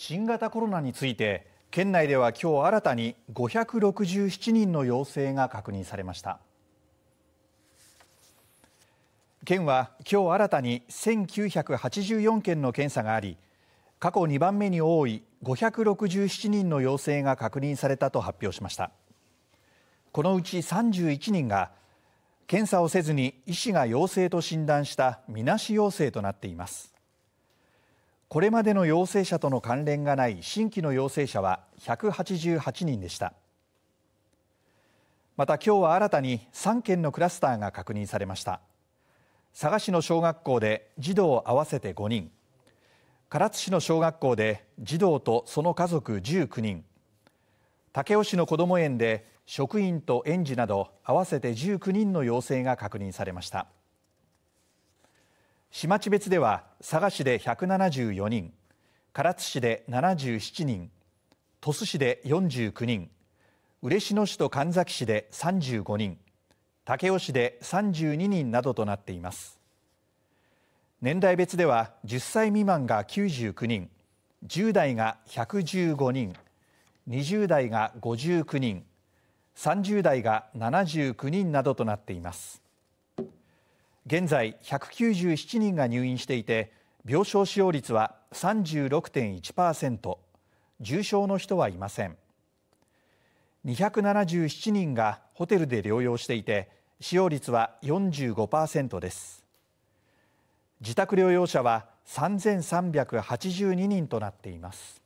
新型コロナについて県内では今日新たに567人の陽性が確認されました県は今日新たに1984件の検査があり過去2番目に多い567人の陽性が確認されたと発表しましたこのうち31人が検査をせずに医師が陽性と診断したみなし陽性となっていますこれまでの陽性者との関連がない新規の陽性者は188人でしたまた今日は新たに3件のクラスターが確認されました佐賀市の小学校で児童合わせて5人唐津市の小学校で児童とその家族19人武雄市のこども園で職員と園児など合わせて19人の陽性が確認されました。市町別では佐賀市で174人唐津市で77人鳥栖市で49人嬉野市と神埼市で35人武雄市で32人などとなっています年代別では10歳未満が99人10代が115人20代が59人30代が79人などとなっています現在197人が入院していて病床使用率は36.1%重症の人はいません277人がホテルで療養していて使用率は45%です自宅療養者は3382人となっています